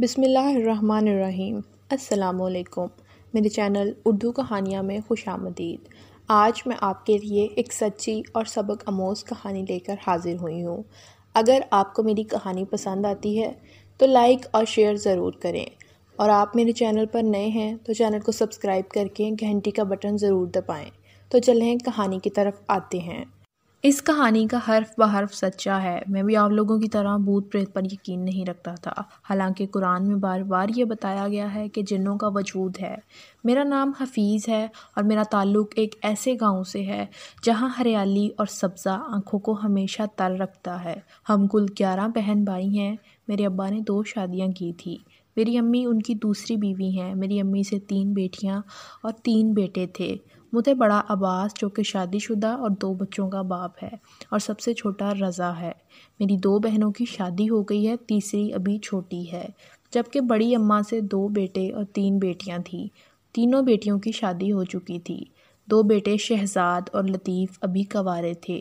बिसमीम् अल्लाम मेरे चैनल उर्दू कहानियाँ में खुश आमदीद आज मैं आपके लिए एक सच्ची और सबक आमोज कहानी लेकर हाजिर हुई हूँ अगर आपको मेरी कहानी पसंद आती है तो लाइक और शेयर ज़रूर करें और आप मेरे चैनल पर नए हैं तो चैनल को सब्सक्राइब करके घंटी का बटन ज़रूर दबाएँ तो चलें कहानी की तरफ आते हैं इस कहानी का हर्फ ब हर्फ सच्चा है मैं भी आप लोगों की तरह भूत प्रेत पर यकीन नहीं रखता था हालांकि कुरान में बार बार ये बताया गया है कि जिन्हों का वजूद है मेरा नाम हफीज़ है और मेरा ताल्लुक़ एक ऐसे गांव से है जहां हरियाली और सब्ज़ा आंखों को हमेशा तर रखता है हम कुल ग्यारह बहन भाई हैं मेरे अब्बा ने दो शादियाँ की थी मेरी अम्मी उनकी दूसरी बीवी हैं मेरी अम्मी से तीन बेटियाँ और तीन बेटे थे मुझे बड़ा अब्बास जो कि शादीशुदा और दो बच्चों का बाप है और सबसे छोटा रज़ा है मेरी दो बहनों की शादी हो गई है तीसरी अभी छोटी है जबकि बड़ी अम्मा से दो बेटे और तीन बेटियां थीं तीनों बेटियों की शादी हो चुकी थी दो बेटे शहजाद और लतीफ़ अभी कवारे थे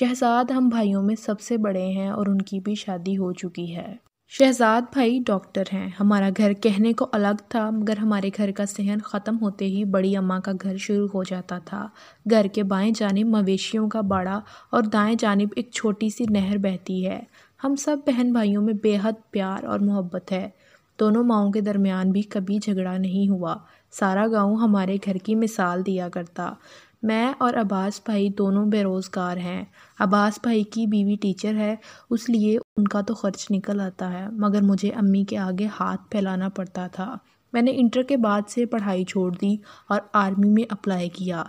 शहजाद हम भाइयों में सबसे बड़े हैं और उनकी भी शादी हो चुकी है शहजाद भाई डॉक्टर हैं हमारा घर कहने को अलग था मगर हमारे घर का सहन ख़त्म होते ही बड़ी अम्मा का घर शुरू हो जाता था घर के बाएं जानब मवेशियों का बाड़ा और दाएं जानब एक छोटी सी नहर बहती है हम सब बहन भाइयों में बेहद प्यार और मोहब्बत है दोनों माओं के दरमियान भी कभी झगड़ा नहीं हुआ सारा गांव हमारे घर की मिसाल दिया करता मैं और अब्बास भाई दोनों बेरोज़गार हैं अब्बास भाई की बीवी टीचर है उस लिए उनका तो ख़र्च निकल आता है मगर मुझे अम्मी के आगे हाथ फैलाना पड़ता था मैंने इंटर के बाद से पढ़ाई छोड़ दी और आर्मी में अप्लाई किया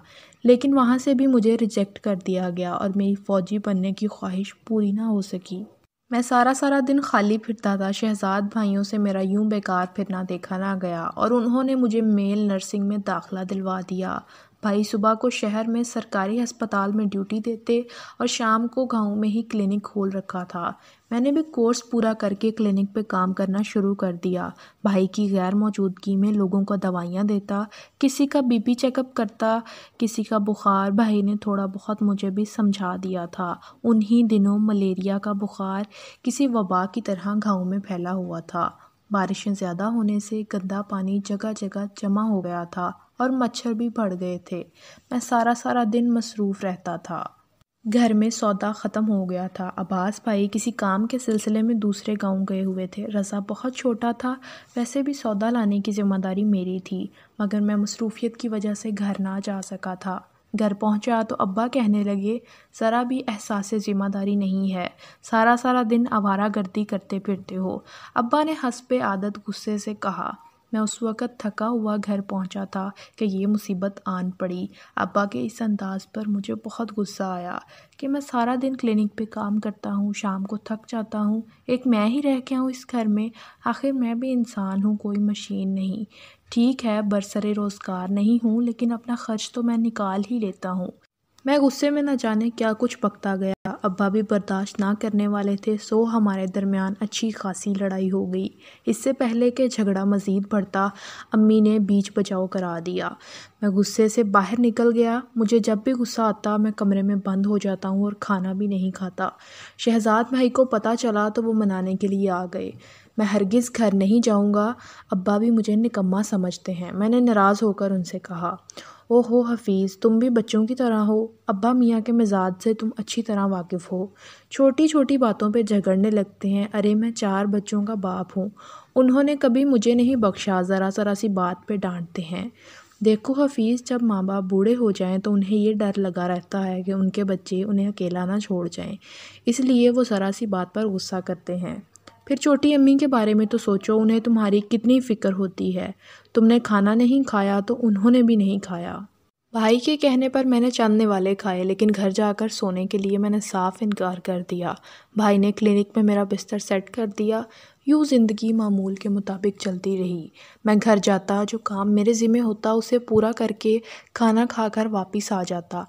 लेकिन वहाँ से भी मुझे रिजेक्ट कर दिया गया और मेरी फ़ौजी बनने की ख्वाहिश पूरी ना हो सकी मैं सारा सारा दिन खाली फिरता था शहजाद भाइयों से मेरा यूं बेकार फिरना देखा ना गया और उन्होंने मुझे मेल नर्सिंग में दाखला दिलवा दिया भाई सुबह को शहर में सरकारी अस्पताल में ड्यूटी देते और शाम को गांव में ही क्लिनिक खोल रखा था मैंने भी कोर्स पूरा करके क्लिनिक पे काम करना शुरू कर दिया भाई की गैर मौजूदगी में लोगों को दवाइयाँ देता किसी का बीपी चेकअप करता किसी का बुखार भाई ने थोड़ा बहुत मुझे भी समझा दिया था उन्हीं दिनों मलेरिया का बुखार किसी वबा की तरह गाँव में फैला हुआ था बारिशें ज़्यादा होने से गंदा पानी जगह जगह जमा हो गया था और मच्छर भी बढ़ गए थे मैं सारा सारा दिन मसरूफ़ रहता था घर में सौदा ख़त्म हो गया था अब्बास भाई किसी काम के सिलसिले में दूसरे गांव गए हुए थे रज़ा बहुत छोटा था वैसे भी सौदा लाने की ज़िम्मेदारी मेरी थी मगर मैं मसरूफ़ियत की वजह से घर ना जा सका था घर पहुंचा तो अब्बा कहने लगे ज़रा भी एहसास ज़िम्मेदारी नहीं है सारा सारा दिन आवारा गर्दी करते फिरते हो अब्बा ने हंस पे आदत गुस्से से कहा मैं उस वक़्त थका हुआ घर पहुंचा था कि ये मुसीबत आन पड़ी अब्बा के इस अंदाज़ पर मुझे बहुत गुस्सा आया कि मैं सारा दिन क्लिनिक पे काम करता हूँ शाम को थक जाता हूँ एक मैं ही रह गया हूँ इस घर में आखिर मैं भी इंसान हूँ कोई मशीन नहीं ठीक है बरसरे रोज़गार नहीं हूँ लेकिन अपना खर्च तो मैं निकाल ही लेता हूँ मैं गुस्से में न जाने क्या कुछ पकता गया अब्बा भी बर्दाश्त ना करने वाले थे सो हमारे दरमियान अच्छी खासी लड़ाई हो गई इससे पहले के झगड़ा मज़ीद बढ़ता अम्मी ने बीच बचाव करा दिया मैं गुस्से से बाहर निकल गया मुझे जब भी गुस्सा आता मैं कमरे में बंद हो जाता हूँ और खाना भी नहीं खाता शहजाद भाई को पता चला तो वो मनाने के लिए आ गए मैं हरगिज़ घर नहीं जाऊँगा अब्बा भी मुझे निकम्मा समझते हैं मैंने नाराज़ होकर उनसे कहा ओहो हफ़ीज़ तुम भी बच्चों की तरह हो अब्बा मियाँ के मिजाज से तुम अच्छी तरह वाकिफ़ हो छोटी छोटी बातों पे झगड़ने लगते हैं अरे मैं चार बच्चों का बाप हूँ उन्होंने कभी मुझे नहीं बख्शा ज़रा ज़रा सी बात पे डांटते हैं देखो हफीज़ जब माँ बाप बूढ़े हो जाएं तो उन्हें ये डर लगा रहता है कि उनके बच्चे उन्हें अकेला ना छोड़ जाएं इसलिए वो ज़रा सी बात पर गुस्सा करते हैं फिर छोटी अम्मी के बारे में तो सोचो उन्हें तुम्हारी कितनी फ़िक्र होती है तुमने खाना नहीं खाया तो उन्होंने भी नहीं खाया भाई के कहने पर मैंने चांदने वाले खाए लेकिन घर जाकर सोने के लिए मैंने साफ इनकार कर दिया भाई ने क्लिनिक में मेरा बिस्तर सेट कर दिया यूँ ज़िंदगी मामूल के मुताबिक चलती रही मैं घर जाता जो काम मेरे ज़िम्मे होता उसे पूरा करके खाना खाकर वापस आ जाता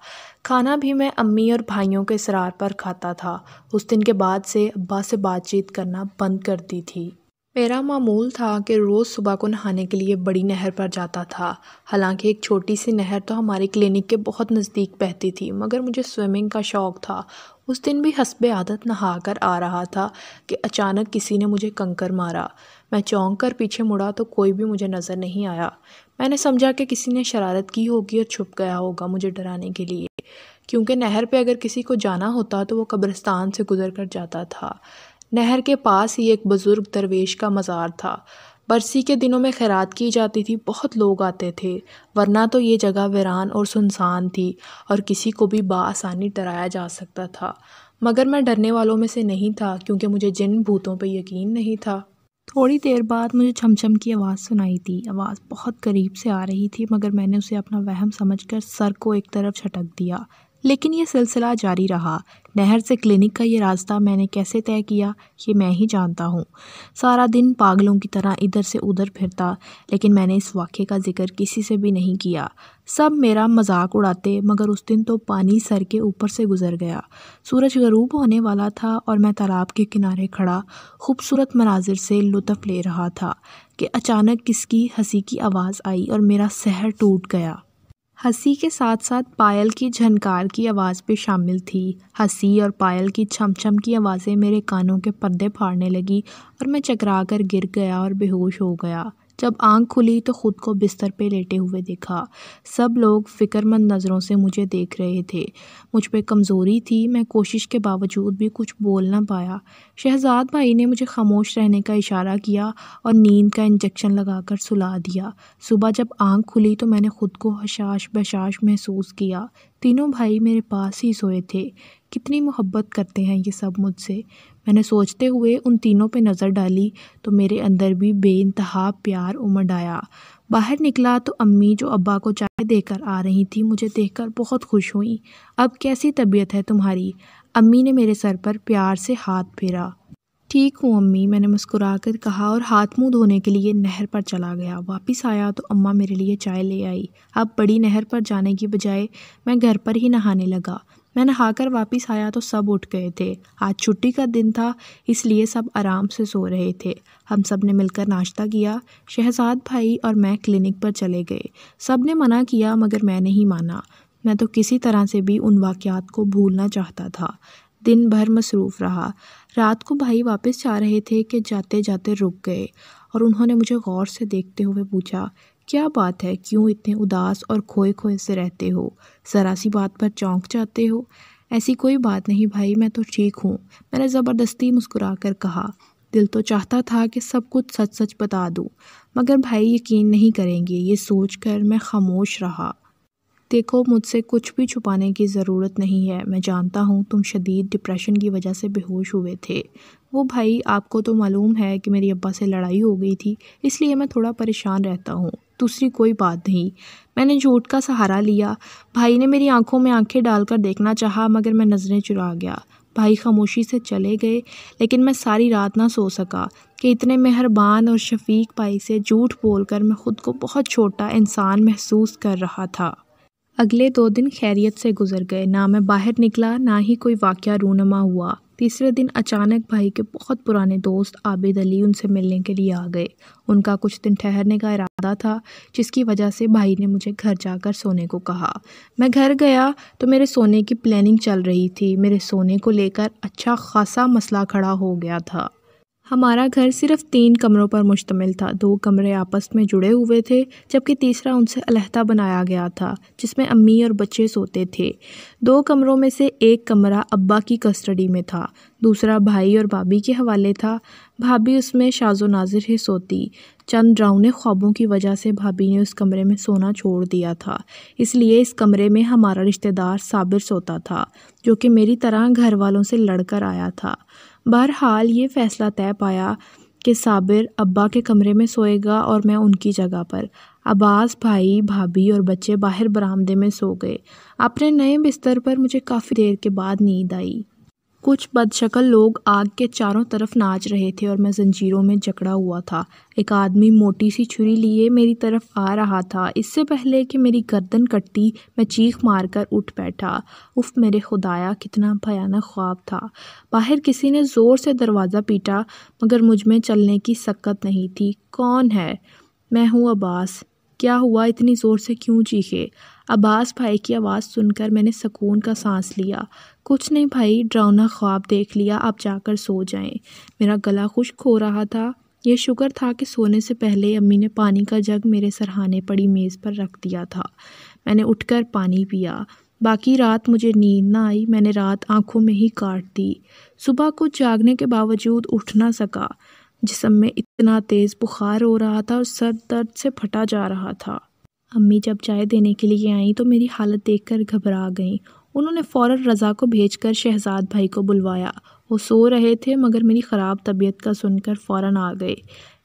खाना भी मैं अम्मी और भाइयों के इसरार पर खाता था उस दिन के बाद से अब्बा से बातचीत करना बंद कर दी थी मेरा मामूल था कि रोज़ सुबह को नहाने के लिए बड़ी नहर पर जाता था हालांकि एक छोटी सी नहर तो हमारे क्लिनिक के बहुत नज़दीक बहती थी मगर मुझे स्विमिंग का शौक़ था उस दिन भी हसब आदत नहा कर आ रहा था कि अचानक किसी ने मुझे कंकर मारा मैं चौंक कर पीछे मुड़ा तो कोई भी मुझे नज़र नहीं आया मैंने समझा कि किसी ने शरारत की होगी और छुप गया होगा मुझे डराने के लिए क्योंकि नहर पे अगर किसी को जाना होता तो वो कब्रिस्तान से गुजर कर जाता था नहर के पास ही एक बुज़ुर्ग दरवेश का मज़ार था बरसी के दिनों में खैरात की जाती थी बहुत लोग आते थे वरना तो ये जगह वीरान और सुनसान थी और किसी को भी बासानी डराया जा सकता था मगर मैं डरने वालों में से नहीं था क्योंकि मुझे जिन भूतों पर यकीन नहीं था थोड़ी देर बाद मुझे छमछम की आवाज़ सुनाई थी आवाज़ बहुत करीब से आ रही थी मगर मैंने उसे अपना वहम समझकर सर को एक तरफ झटक दिया लेकिन यह सिलसिला जारी रहा नहर से क्लिनिक का ये रास्ता मैंने कैसे तय किया ये मैं ही जानता हूँ सारा दिन पागलों की तरह इधर से उधर फिरता लेकिन मैंने इस वाक़े का जिक्र किसी से भी नहीं किया सब मेरा मजाक उड़ाते मगर उस दिन तो पानी सर के ऊपर से गुजर गया सूरज गरूब होने वाला था और मैं तालाब के किनारे खड़ा खूबसूरत मनाजिर से लुत्फ़ ले रहा था कि अचानक किसकी हंसी की आवाज़ आई और मेरा सहर टूट गया हँसी के साथ साथ पायल की झनकार की आवाज़ भी शामिल थी हँसी और पायल की छम छम की आवाज़ें मेरे कानों के पर्दे फाड़ने लगी और मैं चकरा कर गिर गया और बेहोश हो गया जब आंख खुली तो खुद को बिस्तर पे लेटे हुए देखा सब लोग फिक्रमंद नज़रों से मुझे देख रहे थे मुझ पर कमज़ोरी थी मैं कोशिश के बावजूद भी कुछ बोल ना पाया शहजाद भाई ने मुझे खामोश रहने का इशारा किया और नींद का इंजेक्शन लगाकर सुला दिया सुबह जब आंख खुली तो मैंने खुद को हशाश बशाश महसूस किया तीनों भाई मेरे पास ही सोए थे कितनी मोहब्बत करते हैं ये सब मुझसे मैंने सोचते हुए उन तीनों पे नज़र डाली तो मेरे अंदर भी बेानतहा प्यार उमड़ आया बाहर निकला तो अम्मी जो अब्बा को चाय देकर आ रही थी मुझे देखकर बहुत खुश हुई अब कैसी तबीयत है तुम्हारी अम्मी ने मेरे सर पर प्यार से हाथ फेरा ठीक हूँ अम्मी मैंने मुस्कुरा कर कहा और हाथ मुंह धोने के लिए नहर पर चला गया वापस आया तो अम्मा मेरे लिए चाय ले आई अब बड़ी नहर पर जाने की बजाय मैं घर पर ही नहाने लगा मैं नहाकर वापस आया तो सब उठ गए थे आज छुट्टी का दिन था इसलिए सब आराम से सो रहे थे हम सब ने मिलकर नाश्ता किया शहजाद भाई और मैं क्लिनिक पर चले गए सब ने मना किया मगर मैं नहीं माना मैं तो किसी तरह से भी उन वाक़ात को भूलना चाहता था दिन भर मसरूफ़ रहा रात को भाई वापस जा रहे थे कि जाते जाते रुक गए और उन्होंने मुझे गौर से देखते हुए पूछा क्या बात है क्यों इतने उदास और खोए खोए से रहते हो ज़रा सी बात पर चौंक जाते हो ऐसी कोई बात नहीं भाई मैं तो ठीक हूँ मैंने ज़बरदस्ती मुस्कुरा कर कहा दिल तो चाहता था कि सब कुछ सच सच बता दूँ मगर भाई यकीन नहीं करेंगे ये सोच कर मैं खामोश रहा देखो मुझसे कुछ भी छुपाने की ज़रूरत नहीं है मैं जानता हूँ तुम शदीद डिप्रेशन की वजह से बेहोश हुए थे वो भाई आपको तो मालूम है कि मेरी अब्बा से लड़ाई हो गई थी इसलिए मैं थोड़ा परेशान रहता हूँ दूसरी कोई बात नहीं मैंने झूठ का सहारा लिया भाई ने मेरी आंखों में आंखें डालकर देखना चाहा मगर मैं नज़रें चुरा गया भाई खामोशी से चले गए लेकिन मैं सारी रात ना सो सका कि इतने मेहरबान और शफीक भाई से झूठ बोलकर मैं ख़ुद को बहुत छोटा इंसान महसूस कर रहा था अगले दो दिन खैरियत से गुजर गए ना मैं बाहर निकला ना ही कोई वाक़ रूनमा हुआ तीसरे दिन अचानक भाई के बहुत पुराने दोस्त आबिद अली उनसे मिलने के लिए आ गए उनका कुछ दिन ठहरने का इरादा था जिसकी वजह से भाई ने मुझे घर जाकर सोने को कहा मैं घर गया तो मेरे सोने की प्लानिंग चल रही थी मेरे सोने को लेकर अच्छा खासा मसला खड़ा हो गया था हमारा घर सिर्फ तीन कमरों पर मुश्तमिल था दो कमरे आपस में जुड़े हुए थे जबकि तीसरा उनसे अलहदा बनाया गया था जिसमें अम्मी और बच्चे सोते थे दो कमरों में से एक कमरा अब्बा की कस्टडी में था दूसरा भाई और भाभी के हवाले था भाभी उसमें शाजो नाजिर ही सोती चंद ड्राउने ख्वाबों की वजह से भाभी ने उस कमरे में सोना छोड़ दिया था इसलिए इस कमरे में हमारा रिश्तेदार साबिर सोता था जो कि मेरी तरह घर वालों से लड़कर आया था बहरहाल ये फ़ैसला तय पाया कि साबिर अब्बा के कमरे में सोएगा और मैं उनकी जगह पर अब्बास भाई भाभी और बच्चे बाहर बरामदे में सो गए अपने नए बिस्तर पर मुझे काफ़ी देर के बाद नींद आई कुछ बदशक्ल लोग आग के चारों तरफ नाच रहे थे और मैं जंजीरों में जकड़ा हुआ था एक आदमी मोटी सी छुरी लिए मेरी तरफ आ रहा था इससे पहले कि मेरी गर्दन कटती मैं चीख मार कर उठ बैठा उफ मेरे खुदाया कितना भयानक ख्वाब था बाहर किसी ने ज़ोर से दरवाज़ा पीटा मगर मुझ में चलने की सक्कत नहीं थी कौन है मैं हूँ अब्बास क्या हुआ इतनी ज़ोर से क्यों चीखे अब्बास भाई की आवाज़ सुनकर मैंने सुकून का सांस लिया कुछ नहीं भाई ड्रावना ख्वाब देख लिया आप जाकर सो जाएं। मेरा गला खुश्क हो रहा था यह शुक्र था कि सोने से पहले अम्मी ने पानी का जग मेरे सरहाने पड़ी मेज़ पर रख दिया था मैंने उठकर पानी पिया बाकी रात मुझे नींद ना आई मैंने रात आंखों में ही काट दी सुबह को जागने के बावजूद उठ ना सका जिसम में इतना तेज़ बुखार हो रहा था और सर दर्द से फटा जा रहा था अम्मी जब चाय देने के लिए आईं तो मेरी हालत देखकर घबरा गईं उन्होंने फ़ौर रज़ा को भेजकर शहजाद भाई को बुलवाया वो सो रहे थे मगर मेरी ख़राब तबीयत का सुनकर फ़ौर आ गए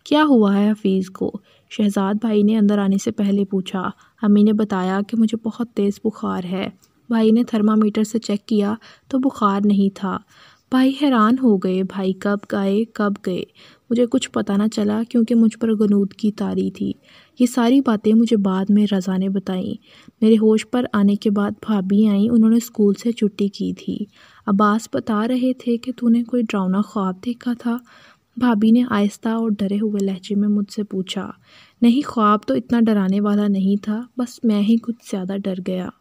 क्या हुआ है हफीज़ को शहजाद भाई ने अंदर आने से पहले पूछा अम्मी ने बताया कि मुझे बहुत तेज़ बुखार है भाई ने थर्मामीटर से चेक किया तो बुखार नहीं था भाई हैरान हो गए भाई कब गए कब गए मुझे कुछ पता ना चला क्योंकि मुझ पर गनूद की तारी थी ये सारी बातें मुझे बाद में रज़ा ने बताई मेरे होश पर आने के बाद भाभी आई उन्होंने स्कूल से छुट्टी की थी अब्बास बता रहे थे कि तूने कोई ड्रावना ख्वाब देखा था भाभी ने आहिस्ता और डरे हुए लहजे में मुझसे पूछा नहीं ख्वाब तो इतना डराने वाला नहीं था बस मैं ही कुछ ज़्यादा डर गया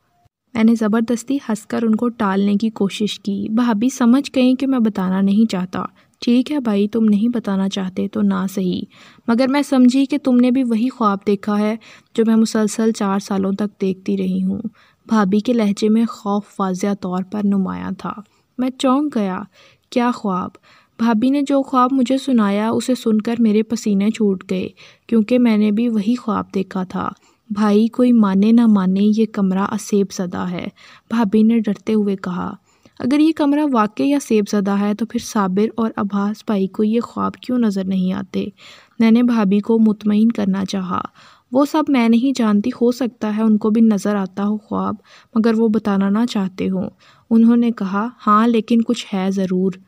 मैंने ज़बरदस्ती हंसकर उनको टालने की कोशिश की भाभी समझ गई कि मैं बताना नहीं चाहता ठीक है भाई तुम नहीं बताना चाहते तो ना सही मगर मैं समझी कि तुमने भी वही ख्वाब देखा है जो मैं मुसलसल चार सालों तक देखती रही हूँ भाभी के लहजे में खौफ वाजिया तौर पर नुमाया था मैं चौंक गया क्या ख्वाब भाभी ने जो ख्वाब मुझे सुनाया उसे सुनकर मेरे पसीने छूट गए क्योंकि मैंने भी वही ख्वाब देखा था भाई कोई माने ना माने ये कमरा असेब सदा है भाभी ने डरते हुए कहा अगर ये कमरा वाकई या सेब ज़दा है तो फिर साबिर और अब्बास भाई को ये ख्वाब क्यों नज़र नहीं आते मैंने भाभी को मुतमिन करना चाहा वो सब मैं नहीं जानती हो सकता है उनको भी नज़र आता हो ख्वाब मगर वो बताना ना चाहते हों उन्होंने कहा हाँ लेकिन कुछ है ज़रूर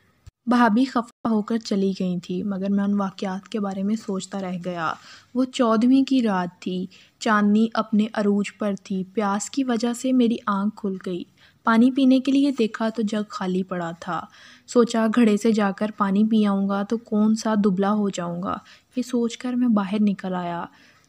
भाभी खफा होकर चली गई थी मगर मैं उन वाक़ात के बारे में सोचता रह गया वो चौदहवीं की रात थी चांदनी अपने अरूज पर थी प्यास की वजह से मेरी आंख खुल गई पानी पीने के लिए देखा तो जग खाली पड़ा था सोचा घड़े से जाकर पानी पी आऊँगा तो कौन सा दुबला हो जाऊँगा ये सोचकर मैं बाहर निकल आया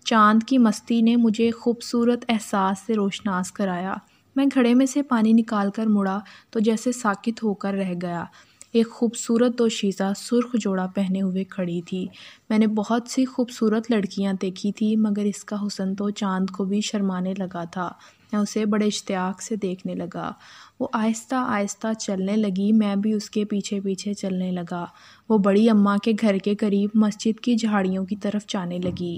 चांद की मस्ती ने मुझे खूबसूरत एहसास से रोशनास कराया मैं घड़े में से पानी निकाल कर मुड़ा तो जैसे साकित होकर रह गया एक खूबसूरत दो शीज़ा सुर्ख जोड़ा पहने हुए खड़ी थी मैंने बहुत सी खूबसूरत लड़कियां देखी थी मगर इसका हुसन तो चांद को भी शर्माने लगा था मैं उसे बड़े इश्तियाक से देखने लगा वो आहिस्ता आहिस्ता चलने लगी मैं भी उसके पीछे पीछे चलने लगा वो बड़ी अम्मा के घर के करीब मस्जिद की झाड़ियों की तरफ जाने लगी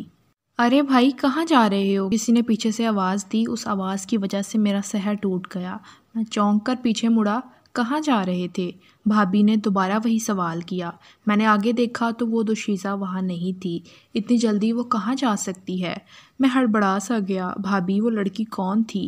अरे भाई कहाँ जा रहे हो किसी ने पीछे से आवाज़ दी उस आवाज़ की वजह से मेरा सहर टूट गया मैं चौंक कर पीछे मुड़ा कहाँ जा रहे थे भाभी ने दोबारा वही सवाल किया मैंने आगे देखा तो वो दोशीज़ा वहाँ नहीं थी इतनी जल्दी वो कहाँ जा सकती है मैं हड़बड़ा सा गया भाभी वो लड़की कौन थी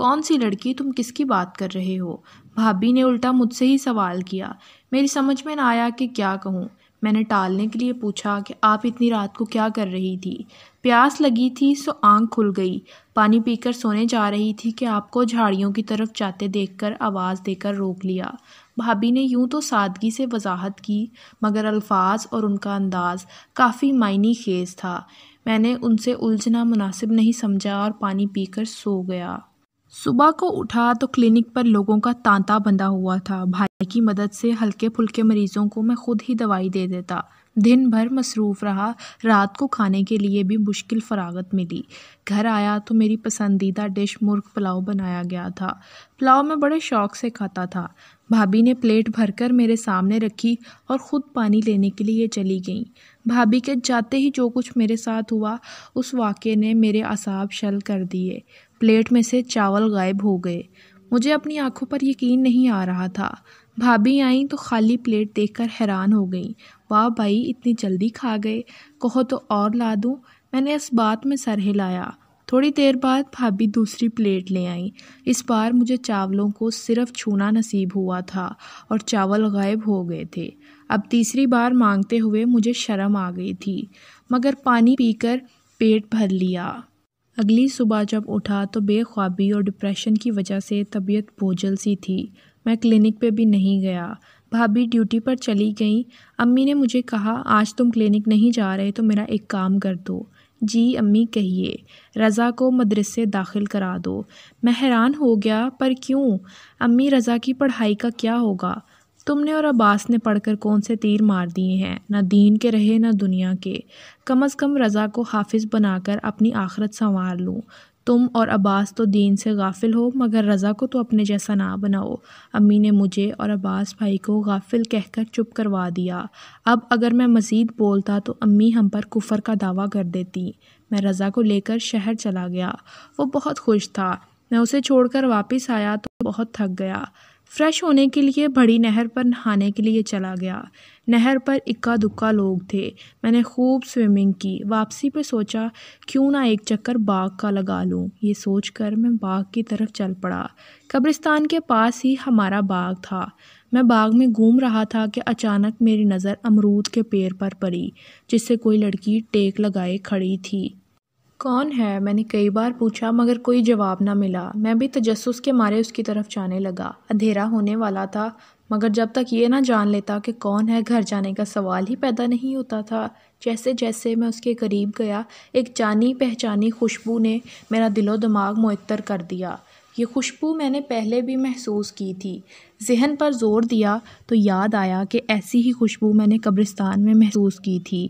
कौन सी लड़की तुम किसकी बात कर रहे हो भाभी ने उल्टा मुझसे ही सवाल किया मेरी समझ में ना आया कि क्या कहूँ मैंने टालने के लिए पूछा कि आप इतनी रात को क्या कर रही थी प्यास लगी थी सो आंख खुल गई पानी पीकर सोने जा रही थी कि आपको झाड़ियों की तरफ जाते देखकर आवाज़ देकर रोक लिया भाभी ने यूं तो सादगी से वजाहत की मगर अल्फाज और उनका अंदाज़ काफ़ी मायनी खेज था मैंने उनसे उलझना मुनासिब नहीं समझा और पानी पीकर सो गया सुबह को उठा तो क्लिनिक पर लोगों का तांता बंधा हुआ था भाई की मदद से हल्के फुल्के मरीजों को मैं खुद ही दवाई दे देता दिन भर मसरूफ़ रहा रात को खाने के लिए भी मुश्किल फरागत मिली घर आया तो मेरी पसंदीदा डिश मुर्ग पुलाव बनाया गया था पुलाव मैं बड़े शौक से खाता था भाभी ने प्लेट भरकर मेरे सामने रखी और ख़ुद पानी लेने के लिए चली गई भाभी के जाते ही जो कुछ मेरे साथ हुआ उस वाक़े ने मेरे असाब शल कर दिए प्लेट में से चावल गायब हो गए मुझे अपनी आंखों पर यकीन नहीं आ रहा था भाभी आईं तो खाली प्लेट देखकर हैरान हो गई वाह भाई इतनी जल्दी खा गए कहो तो और ला दूँ मैंने इस बात में सर हिलाया थोड़ी देर बाद भाभी दूसरी प्लेट ले आई इस बार मुझे चावलों को सिर्फ छूना नसीब हुआ था और चावल गायब हो गए थे अब तीसरी बार मांगते हुए मुझे शर्म आ गई थी मगर पानी पीकर पेट भर लिया अगली सुबह जब उठा तो बेख्वाबी और डिप्रेशन की वजह से तबीयत बोझल सी थी मैं क्लिनिक पे भी नहीं गया भाभी ड्यूटी पर चली गई अम्मी ने मुझे कहा आज तुम क्लिनिक नहीं जा रहे तो मेरा एक काम कर दो जी अम्मी कहिए रज़ा को मदरसे दाखिल करा दो मैं हैरान हो गया पर क्यों अम्मी रज़ा की पढ़ाई का क्या होगा तुमने और अब्बास ने पढ़कर कौन से तीर मार दिए हैं ना दीन के रहे ना दुनिया के कम अज़ कम रज़ा को हाफिज़ बनाकर अपनी आखरत संवार लूँ तुम और अब्बास तो दीन से गाफिल हो मगर रज़ा को तो अपने जैसा ना बनाओ अम्मी ने मुझे और अब्बास भाई को गाफिल कहकर चुप करवा दिया अब अगर मैं मज़ीद बोलता तो अम्मी हम पर कुफर का दावा कर देती मैं रज़ा को लेकर शहर चला गया वो बहुत खुश था मैं उसे छोड़कर वापस आया तो बहुत थक गया फ्रेश होने के लिए बड़ी नहर पर नहाने के लिए चला गया नहर पर इक्का दुक्का लोग थे मैंने खूब स्विमिंग की वापसी पर सोचा क्यों ना एक चक्कर बाग का लगा लूँ ये सोचकर मैं बाग की तरफ चल पड़ा कब्रिस्तान के पास ही हमारा बाग था मैं बाग में घूम रहा था कि अचानक मेरी नज़र अमरूद के पेड़ पर पड़ी जिससे कोई लड़की टेक लगाए खड़ी थी कौन है मैंने कई बार पूछा मगर कोई जवाब ना मिला मैं भी तजस्स के मारे उसकी तरफ जाने लगा अंधेरा होने वाला था मगर जब तक ये ना जान लेता कि कौन है घर जाने का सवाल ही पैदा नहीं होता था जैसे जैसे मैं उसके करीब गया एक जानी पहचानी खुशबू ने मेरा दिलो दिमाग मुअत्तर कर दिया ये खुशबू मैंने पहले भी महसूस की थी जहन पर ज़ोर दिया तो याद आया कि ऐसी ही खुशबू मैंने कब्रिस्तान में महसूस की थी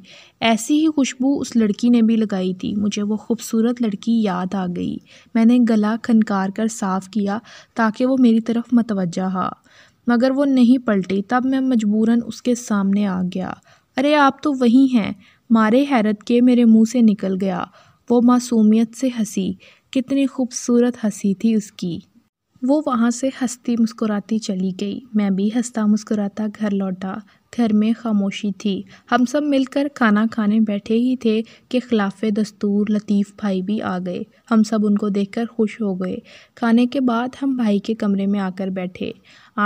ऐसी ही खुशबू उस लड़की ने भी लगाई थी मुझे वो खूबसूरत लड़की याद आ गई मैंने गला खनकार कर साफ़ किया ताकि वो मेरी तरफ मतवजा मगर वो नहीं पलटी तब मैं मजबूरन उसके सामने आ गया अरे आप तो वही हैं मारे हैरत के मेरे मुंह से निकल गया वो मासूमियत से हंसी कितनी खूबसूरत हंसी थी उसकी वो वहाँ से हंसती मुस्कुराती चली गई मैं भी हंसता मुस्कुराता घर लौटा घर में खामोशी थी हम सब मिलकर खाना खाने बैठे ही थे कि खिलाफ दस्तूर लतीफ़ भाई भी आ गए हम सब उनको देखकर खुश हो गए खाने के बाद हम भाई के कमरे में आकर बैठे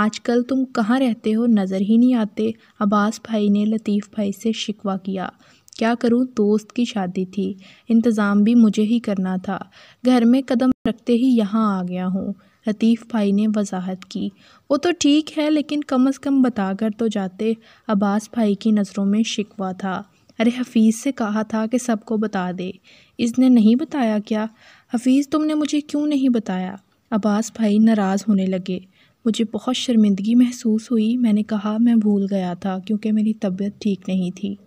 आजकल तुम कहाँ रहते हो नज़र ही नहीं आते अब्बास भाई ने लतीफ़ भाई से शिकवा किया क्या करूं दोस्त की शादी थी इंतज़ाम भी मुझे ही करना था घर में कदम रखते ही यहाँ आ गया हूँ लतीफ़ भाई ने वजाहत की वो तो ठीक है लेकिन कम अज़ कम बता कर तो जाते अब्बास भाई की नज़रों में शिकवा था अरे हफीज़ से कहा था कि सबको बता दे इसने नहीं बताया क्या हफीज़ तुमने मुझे क्यों नहीं बताया अब्बास भाई नाराज़ होने लगे मुझे बहुत शर्मिंदगी महसूस हुई मैंने कहा मैं भूल गया था क्योंकि मेरी तबीयत ठीक नहीं थी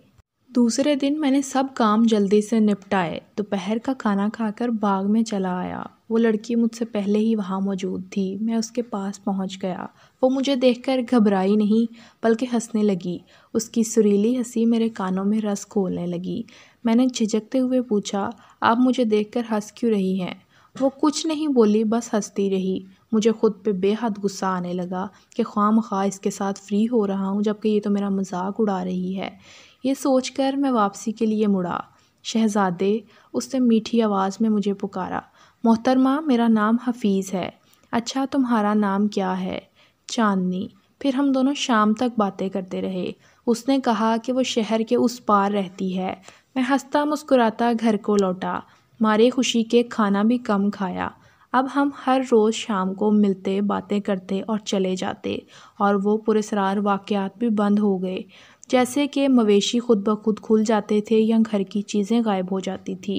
दूसरे दिन मैंने सब काम जल्दी से निपटाए दोपहर का खाना खाकर बाग में चला आया वो लड़की मुझसे पहले ही वहाँ मौजूद थी मैं उसके पास पहुँच गया वो मुझे देखकर घबराई नहीं बल्कि हंसने लगी उसकी सुरीली हंसी मेरे कानों में रस खोलने लगी मैंने झिझकते हुए पूछा आप मुझे देखकर हंस क्यों रही हैं वो कुछ नहीं बोली बस हंसती रही मुझे ख़ुद पे बेहद गुस्सा आने लगा कि ख्वा खा इसके साथ फ्री हो रहा हूँ जबकि ये तो मेरा मजाक उड़ा रही है ये सोच कर मैं वापसी के लिए मुड़ा शहजादे उसने मीठी आवाज़ में मुझे पुकारा मोहतरमा मेरा नाम हफीज़ है अच्छा तुम्हारा नाम क्या है चांदनी फिर हम दोनों शाम तक बातें करते रहे उसने कहा कि वो शहर के उस पार रहती है मैं हंसता मुस्कुराता घर को लौटा मारे खुशी के खाना भी कम खाया अब हम हर रोज़ शाम को मिलते बातें करते और चले जाते और वो पुरेसरार वाक़ भी बंद हो गए जैसे कि मवेशी खुद ब खुद खुल जाते थे या घर की चीज़ें गायब हो जाती थी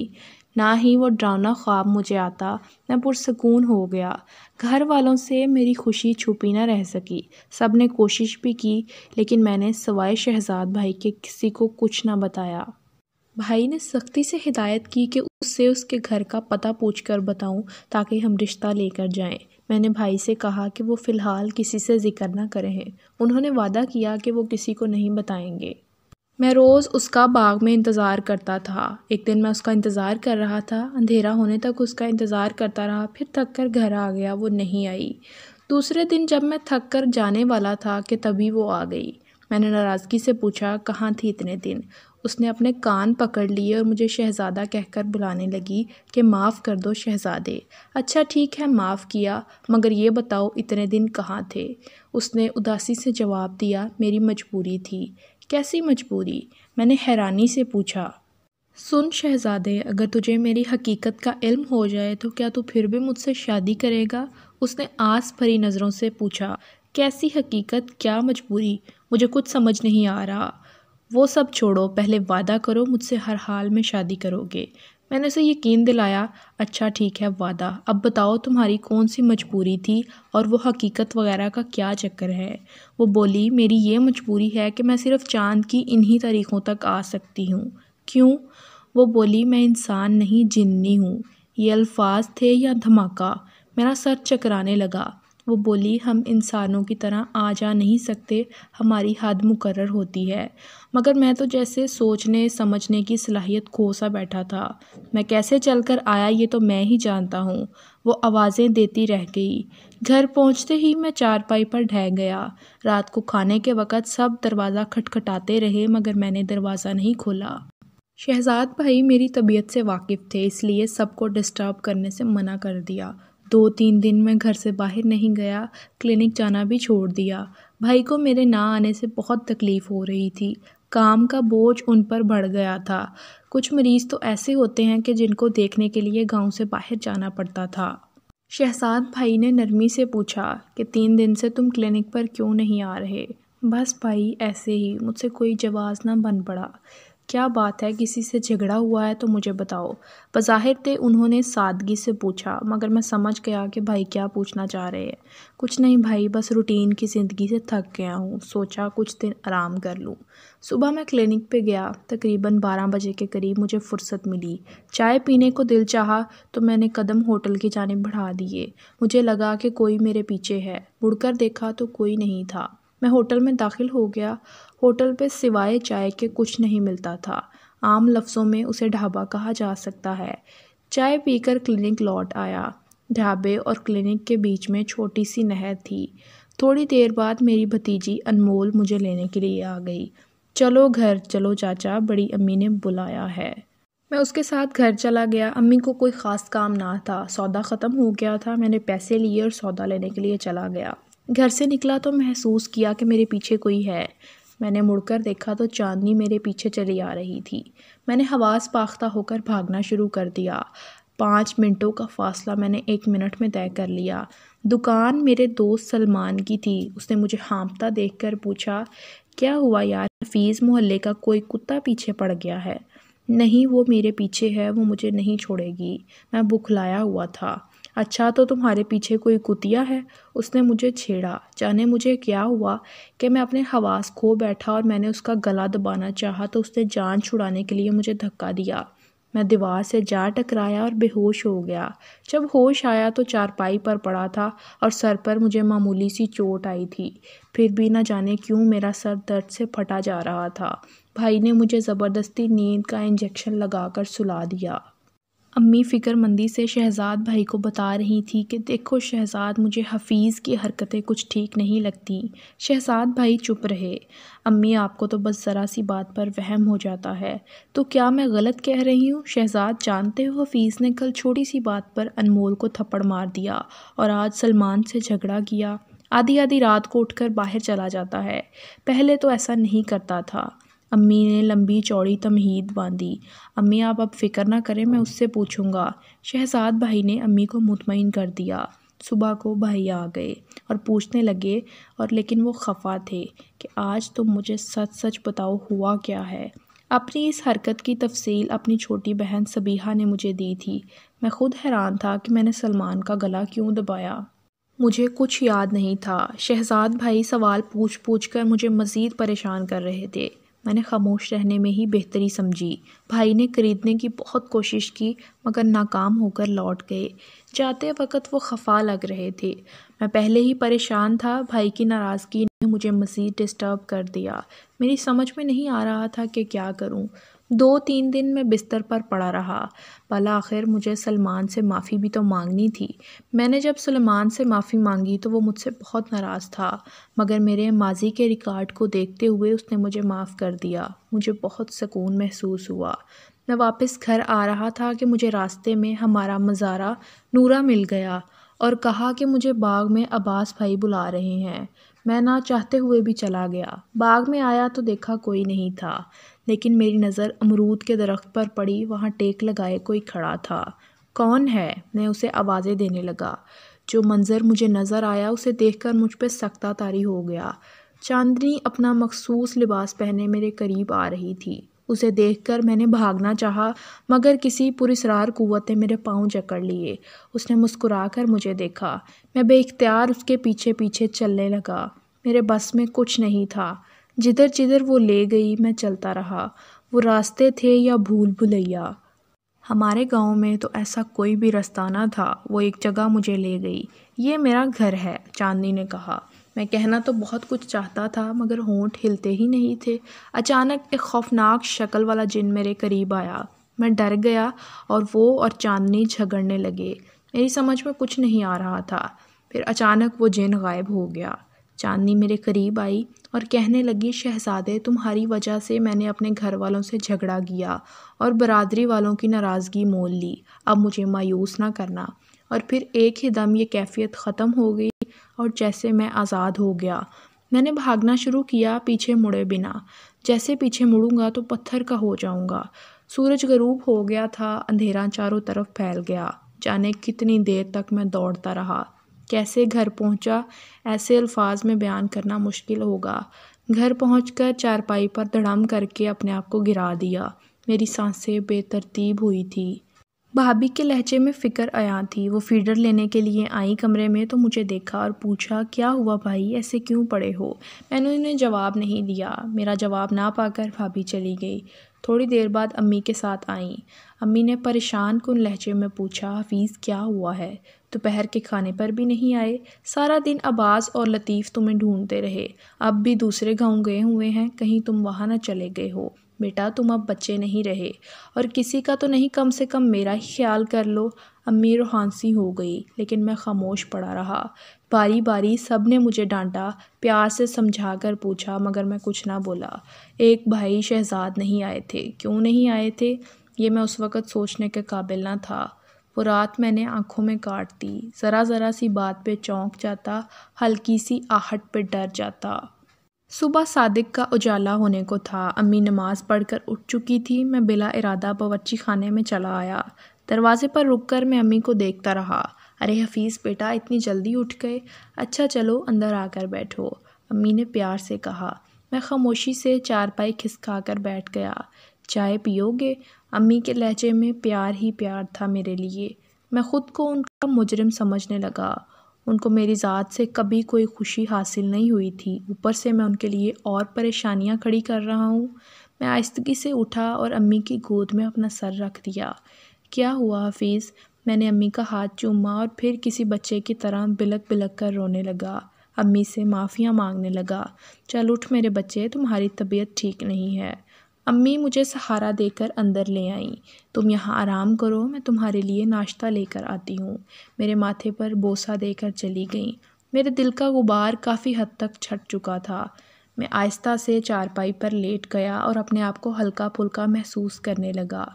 ना ही वो डरावना ख्वाब मुझे आता मैं पुरसकून हो गया घर वालों से मेरी खुशी छुपी ना रह सकी सब ने कोशिश भी की लेकिन मैंने सवाए शहजाद भाई के किसी को कुछ ना बताया भाई ने सख्ती से हिदायत की कि उससे उसके घर का पता पूछकर बताऊं ताकि हम रिश्ता लेकर जाएं मैंने भाई से कहा कि वो फ़िलहाल किसी से ज़िक्र ना करें उन्होंने वादा किया कि वो किसी को नहीं बताएंगे मैं रोज़ उसका बाग में इंतज़ार करता था एक दिन मैं उसका इंतज़ार कर रहा था अंधेरा होने तक उसका इंतज़ार करता रहा फिर थक कर घर आ गया वो नहीं आई दूसरे दिन जब मैं थक कर जाने वाला था कि तभी वो आ गई मैंने नाराज़गी से पूछा कहाँ थी इतने दिन उसने अपने कान पकड़ लिए और मुझे शहज़ादा कहकर बुलाने लगी कि माफ़ कर दो शहज़ादे अच्छा ठीक है माफ़ किया मगर ये बताओ इतने दिन कहाँ थे उसने उदासी से जवाब दिया मेरी मजबूरी थी कैसी मजबूरी मैंने हैरानी से पूछा सुन शहज़ादे अगर तुझे मेरी हकीकत का इल्म हो जाए तो क्या तू फिर भी मुझसे शादी करेगा उसने आस भरी नज़रों से पूछा कैसी हकीकत क्या मजबूरी मुझे कुछ समझ नहीं आ रहा वो सब छोड़ो पहले वादा करो मुझसे हर हाल में शादी करोगे मैंने उसे यकीन दिलाया अच्छा ठीक है वादा अब बताओ तुम्हारी कौन सी मजबूरी थी और वो हकीकत वगैरह का क्या चक्कर है वो बोली मेरी ये मजबूरी है कि मैं सिर्फ चांद की इन्हीं तारीखों तक आ सकती हूँ क्यों वो बोली मैं इंसान नहीं जिन्नी हूँ ये अल्फाज थे या धमाका मेरा सर चकराने लगा वो बोली हम इंसानों की तरह आ जा नहीं सकते हमारी हद मुकर होती है मगर मैं तो जैसे सोचने समझने की सलाहियत खोसा बैठा था मैं कैसे चल कर आया ये तो मैं ही जानता हूँ वो आवाज़ें देती रह गई घर पहुँचते ही मैं चारपाई पर ढह गया रात को खाने के वक़्त सब दरवाज़ा खटखटाते रहे मगर मैंने दरवाज़ा नहीं खोला शहजाद भाई मेरी तबीयत से वाकिफ़ थे इसलिए सबको डिस्टर्ब करने से मना कर दिया दो तीन दिन मैं घर से बाहर नहीं गया क्लिनिक जाना भी छोड़ दिया भाई को मेरे ना आने से बहुत तकलीफ़ हो रही थी काम का बोझ उन पर बढ़ गया था कुछ मरीज़ तो ऐसे होते हैं कि जिनको देखने के लिए गांव से बाहर जाना पड़ता था शहजाद भाई ने नरमी से पूछा कि तीन दिन से तुम क्लिनिक पर क्यों नहीं आ रहे बस भाई ऐसे ही मुझसे कोई जवाब ना बन पड़ा क्या बात है किसी से झगड़ा हुआ है तो मुझे बताओ बज़ाहिर थे उन्होंने सादगी से पूछा मगर मैं समझ गया कि भाई क्या पूछना चाह रहे हैं कुछ नहीं भाई बस रूटीन की ज़िंदगी से थक गया हूँ सोचा कुछ दिन आराम कर लूँ सुबह मैं क्लिनिक पे गया तकरीबन बारह बजे के करीब मुझे फ़ुर्सत मिली चाय पीने को दिल चाह तो मैंने कदम होटल की जानब बढ़ा दिए मुझे लगा कि कोई मेरे पीछे है मुड़कर देखा तो कोई नहीं था मैं होटल में दाखिल हो गया होटल पे सिवाय चाय के कुछ नहीं मिलता था आम लफ्ज़ों में उसे ढाबा कहा जा सकता है चाय पीकर क्लिनिक लौट आया ढाबे और क्लिनिक के बीच में छोटी सी नहर थी थोड़ी देर बाद मेरी भतीजी अनमोल मुझे लेने के लिए आ गई चलो घर चलो चाचा बड़ी अम्मी ने बुलाया है मैं उसके साथ घर चला गया अम्मी को कोई ख़ास काम ना था सौदा ख़त्म हो गया था मैंने पैसे लिए और सौदा लेने के लिए चला गया घर से निकला तो महसूस किया कि मेरे पीछे कोई है मैंने मुड़कर देखा तो चांदनी मेरे पीछे चली आ रही थी मैंने हवास पाख्ता होकर भागना शुरू कर दिया पाँच मिनटों का फासला मैंने एक मिनट में तय कर लिया दुकान मेरे दोस्त सलमान की थी उसने मुझे हाँपता कर पूछा क्या हुआ यार हफीज़ मोहल्ले का कोई कुत्ता पीछे पड़ गया है नहीं वो मेरे पीछे है वो मुझे नहीं छोड़ेगी मैं बुखलाया हुआ था अच्छा तो तुम्हारे पीछे कोई कुतिया है उसने मुझे छेड़ा जाने मुझे क्या हुआ कि मैं अपने हवास खो बैठा और मैंने उसका गला दबाना चाहा तो उसने जान छुड़ाने के लिए मुझे धक्का दिया मैं दीवार से जा टकराया और बेहोश हो गया जब होश आया तो चारपाई पर पड़ा था और सर पर मुझे मामूली सी चोट आई थी फिर भी ना जाने क्यों मेरा सर दर्द से फटा जा रहा था भाई ने मुझे ज़बरदस्ती नींद का इंजेक्शन लगाकर सुला दिया अम्मी फ़िक्रमंदी से शहज़ाद भाई को बता रही थी कि देखो शहज़ाद मुझे हफ़ीज़ की हरकतें कुछ ठीक नहीं लगती शहज़ाद भाई चुप रहे अम्मी आपको तो बस ज़रा सी बात पर वहम हो जाता है तो क्या मैं गलत कह रही हूँ शहज़ाद जानते हो हफ़ीज़ ने कल छोटी सी बात पर अनमोल को थप्पड़ मार दिया और आज सलमान से झगड़ा किया आधी आधी रात को उठकर बाहर चला जाता है पहले तो ऐसा नहीं करता था अम्मी ने लंबी चौड़ी तमहीद बांधी अम्मी आप अब फ़िक्र ना करें मैं उससे पूछूंगा शहजाद भाई ने अम्मी को मुतमिन कर दिया सुबह को भाई आ गए और पूछने लगे और लेकिन वो खफा थे कि आज तुम मुझे सच सच बताओ हुआ क्या है अपनी इस हरकत की तफसील अपनी छोटी बहन सबीहा ने मुझे दी थी मैं खुद हैरान था कि मैंने सलमान का गला क्यों दबाया मुझे कुछ याद नहीं था शहजाद भाई सवाल पूछ पूछ कर मुझे मज़ीद परेशान कर रहे थे मैंने खामोश रहने में ही बेहतरी समझी भाई ने ख़रीदने की बहुत कोशिश की मगर नाकाम होकर लौट गए जाते वक़्त वो खफा लग रहे थे मैं पहले ही परेशान था भाई की नाराज़गी ने मुझे मज़ीद डिस्टर्ब कर दिया मेरी समझ में नहीं आ रहा था कि क्या करूं। दो तीन दिन मैं बिस्तर पर पड़ा रहा भला आखिर मुझे सलमान से माफ़ी भी तो मांगनी थी मैंने जब सलमान से माफ़ी मांगी तो वो मुझसे बहुत नाराज़ था मगर मेरे माजी के रिकॉर्ड को देखते हुए उसने मुझे माफ़ कर दिया मुझे बहुत सुकून महसूस हुआ मैं वापस घर आ रहा था कि मुझे रास्ते में हमारा मज़ारा नूरा मिल गया और कहा कि मुझे बाग में अब्बास भाई बुला रहे हैं मैं ना चाहते हुए भी चला गया बाग में आया तो देखा कोई नहीं था लेकिन मेरी नज़र अमरूद के दरख्त पर पड़ी वहाँ टेक लगाए कोई खड़ा था कौन है मैं उसे आवाज़ें देने लगा जो मंज़र मुझे नज़र आया उसे देखकर मुझ पर सख्ता तारी हो गया चांदनी अपना मखसूस लिबास पहने मेरे करीब आ रही थी उसे देखकर मैंने भागना चाहा मगर किसी पुरसरार कुवत ने मेरे पाँव जकड़ लिए उसने मुस्कुराकर मुझे देखा मैं बेख्तियार उसके पीछे पीछे चलने लगा मेरे बस में कुछ नहीं था जिधर जिधर वो ले गई मैं चलता रहा वो रास्ते थे या भूल भुलैया हमारे गांव में तो ऐसा कोई भी रास्ता ना था वो एक जगह मुझे ले गई ये मेरा घर है चांदनी ने कहा मैं कहना तो बहुत कुछ चाहता था मगर होंठ हिलते ही नहीं थे अचानक एक खौफनाक शक्ल वाला जिन मेरे करीब आया मैं डर गया और वो और चांदनी झगड़ने लगे मेरी समझ में कुछ नहीं आ रहा था फिर अचानक वो जिन गायब हो गया चांदनी मेरे करीब आई और कहने लगी शहजादे तुम्हारी वजह से मैंने अपने घर वालों से झगड़ा किया और बरादरी वालों की नाराज़गी मोल ली अब मुझे मायूस ना करना और फिर एक ही दम ये कैफियत ख़त्म हो गई और जैसे मैं आज़ाद हो गया मैंने भागना शुरू किया पीछे मुड़े बिना जैसे पीछे मुड़ूंगा तो पत्थर का हो जाऊंगा सूरज गरूब हो गया था अंधेरा चारों तरफ फैल गया जाने कितनी देर तक मैं दौड़ता रहा कैसे घर पहुंचा ऐसे अल्फाज में बयान करना मुश्किल होगा घर पहुंचकर चारपाई पर धड़म करके अपने आप को गिरा दिया मेरी सांसें बेतरतीब हुई थी भाभी के लहजे में फ़िक्र आया थी वो फीडर लेने के लिए आई कमरे में तो मुझे देखा और पूछा क्या हुआ भाई ऐसे क्यों पड़े हो मैंने उन्हें जवाब नहीं दिया मेरा जवाब ना पाकर भाभी चली गई थोड़ी देर बाद अम्मी के साथ आईं अम्मी ने परेशान उन लहजे में पूछा हफीज़ क्या हुआ है दोपहर के खाने पर भी नहीं आए सारा दिन अब्बास और लतीफ़ तुम्हें ढूंढते रहे अब भी दूसरे गांव गए हुए हैं कहीं तुम वहाँ ना चले गए हो बेटा तुम अब बच्चे नहीं रहे और किसी का तो नहीं कम से कम मेरा ही ख्याल कर लो अम्मी रोहानसी हो गई लेकिन मैं खामोश पड़ा रहा बारी बारी सब ने मुझे डांटा प्यार से समझा कर पूछा मगर मैं कुछ ना बोला एक भाई शहजाद नहीं आए थे क्यों नहीं आए थे ये मैं उस वक़्त सोचने के काबिल ना था वो रात मैंने आँखों में काट दी ज़रा ज़रा सी बात पे चौंक जाता हल्की सी आहट पे डर जाता सुबह सादिक का उजाला होने को था अम्मी नमाज़ पढ़कर उठ चुकी थी मैं बिला इरादा बावर्ची खाने में चला आया दरवाज़े पर रुककर मैं अम्मी को देखता रहा अरे हफीज़ बेटा इतनी जल्दी उठ गए अच्छा चलो अंदर आकर बैठो अम्मी ने प्यार से कहा मैं खामोशी से चारपाई खिसका कर बैठ गया चाय पियोगे अम्मी के लहजे में प्यार ही प्यार था मेरे लिए मैं ख़ुद को उनका मुजरिम समझने लगा उनको मेरी ज़ात से कभी कोई खुशी हासिल नहीं हुई थी ऊपर से मैं उनके लिए और परेशानियाँ खड़ी कर रहा हूँ मैं आहिस्तगी से उठा और अम्मी की गोद में अपना सर रख दिया क्या हुआ हफीज़ मैंने अम्मी का हाथ चूमा और फिर किसी बच्चे की तरह बिलक बिलक कर रोने लगा अम्मी से माफ़ियाँ मांगने लगा चल उठ मेरे बच्चे तुम्हारी तबीयत ठीक नहीं है अम्मी मुझे सहारा देकर अंदर ले आईं तुम यहाँ आराम करो मैं तुम्हारे लिए नाश्ता लेकर आती हूँ मेरे माथे पर बोसा देकर चली गईं मेरे दिल का गुबार काफ़ी हद तक छट चुका था मैं आहिस्ता से चारपाई पर लेट गया और अपने आप को हल्का फुल्का महसूस करने लगा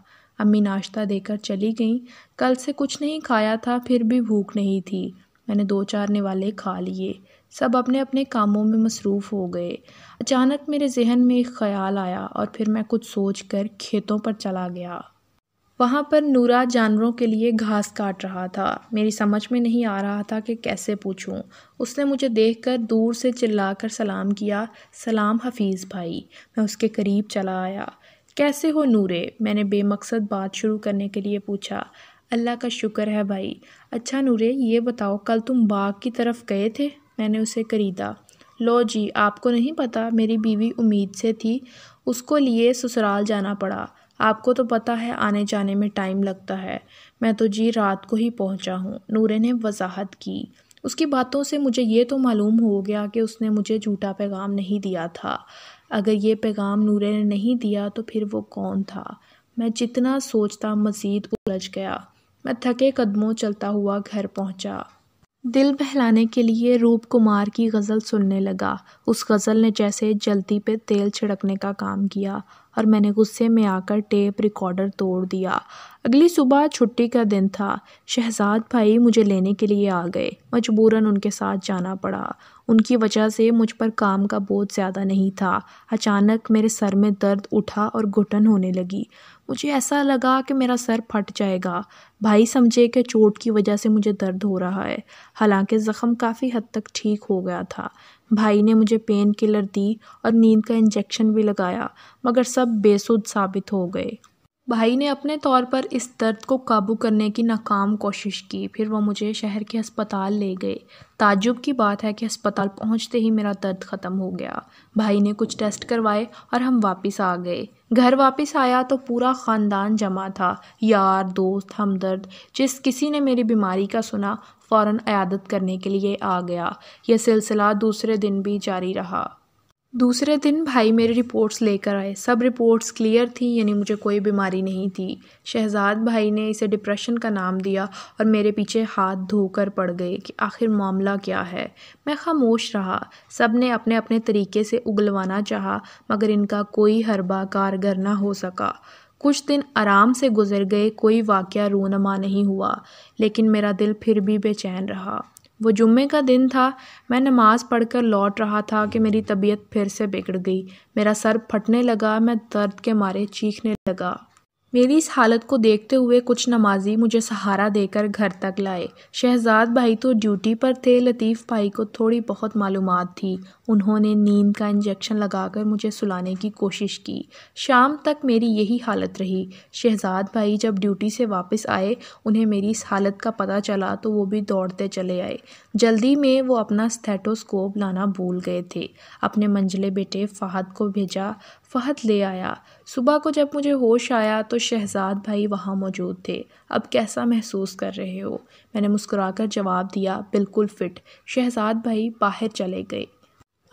अम्मी नाश्ता देकर चली गईं कल से कुछ नहीं खाया था फिर भी भूख नहीं थी मैंने दो चार निवाले खा लिए सब अपने अपने कामों में मसरूफ़ हो गए अचानक मेरे जहन में एक ख़्याल आया और फिर मैं कुछ सोच कर खेतों पर चला गया वहाँ पर नूरा जानवरों के लिए घास काट रहा था मेरी समझ में नहीं आ रहा था कि कैसे पूछूं उसने मुझे देखकर दूर से चिल्लाकर सलाम किया सलाम हफीज़ भाई मैं उसके करीब चला आया कैसे हो नूरे मैंने बेमकसद बात शुरू करने के लिए पूछा अल्लाह का शुक्र है भाई अच्छा नूरे ये बताओ कल तुम बाग की तरफ गए थे मैंने उसे ख़रीदा लो जी आपको नहीं पता मेरी बीवी उम्मीद से थी उसको लिए ससुराल जाना पड़ा आपको तो पता है आने जाने में टाइम लगता है मैं तो जी रात को ही पहुंचा हूँ नूरे ने वजाहत की उसकी बातों से मुझे ये तो मालूम हो गया कि उसने मुझे झूठा पैगाम नहीं दिया था अगर ये पैगाम नूरे ने नहीं दिया तो फिर वो कौन था मैं जितना सोचता मज़ीद उलझ गया मैं थके कदमों चलता हुआ घर पहुंचा। दिल बहलाने के लिए रूप कुमार की गज़ल सुनने लगा उस गज़ल ने जैसे जल्दी पे तेल छिड़कने का काम किया और मैंने गुस्से में आकर टेप रिकॉर्डर तोड़ दिया अगली सुबह छुट्टी का दिन था शहजाद भाई मुझे लेने के लिए आ गए मजबूरन उनके साथ जाना पड़ा उनकी वजह से मुझ पर काम का बोझ ज़्यादा नहीं था अचानक मेरे सर में दर्द उठा और घुटन होने लगी मुझे ऐसा लगा कि मेरा सर फट जाएगा भाई समझे कि चोट की वजह से मुझे दर्द हो रहा है हालांकि ज़ख़म काफ़ी हद तक ठीक हो गया था भाई ने मुझे पेन किलर दी और नींद का इंजेक्शन भी लगाया मगर सब बेसुध साबित हो गए भाई ने अपने तौर पर इस दर्द को काबू करने की नाकाम कोशिश की फिर वो मुझे शहर के अस्पताल ले गए ताजुब की बात है कि अस्पताल पहुंचते ही मेरा दर्द ख़त्म हो गया भाई ने कुछ टेस्ट करवाए और हम वापस आ गए घर वापस आया तो पूरा ख़ानदान जमा था यार दोस्त हमदर्द जिस किसी ने मेरी बीमारी का सुना फ़ौर अयादत करने के लिए आ गया यह सिलसिला दूसरे दिन भी जारी रहा दूसरे दिन भाई मेरी रिपोर्ट्स लेकर आए सब रिपोर्ट्स क्लियर थी यानी मुझे कोई बीमारी नहीं थी शहजाद भाई ने इसे डिप्रेशन का नाम दिया और मेरे पीछे हाथ धोकर पड़ गए कि आखिर मामला क्या है मैं खामोश रहा सब ने अपने अपने तरीके से उगलवाना चाहा मगर इनका कोई हरबा कारगर ना हो सका कुछ दिन आराम से गुजर गए कोई वाक़ रूनमा नहीं हुआ लेकिन मेरा दिल फिर भी बेचैन रहा वो जुम्मे का दिन था मैं नमाज़ पढ़कर लौट रहा था कि मेरी तबीयत फिर से बिगड़ गई मेरा सर फटने लगा मैं दर्द के मारे चीखने लगा मेरी इस हालत को देखते हुए कुछ नमाजी मुझे सहारा देकर घर तक लाए शहजाद भाई तो ड्यूटी पर थे लतीफ़ भाई को थोड़ी बहुत मालूम थी उन्होंने नींद का इंजेक्शन लगाकर मुझे सुलाने की कोशिश की शाम तक मेरी यही हालत रही शहजाद भाई जब ड्यूटी से वापस आए उन्हें मेरी इस हालत का पता चला तो वो भी दौड़ते चले आए जल्दी में वो अपना स्थेटोस्कोप लाना भूल गए थे अपने मंजिले बेटे फ़हद को भेजा फ़हद ले आया सुबह को जब मुझे होश आया तो शहजाद भाई वहाँ मौजूद थे अब कैसा महसूस कर रहे हो मैंने मुस्कुराकर जवाब दिया बिल्कुल फ़िट शहजाद भाई बाहर चले गए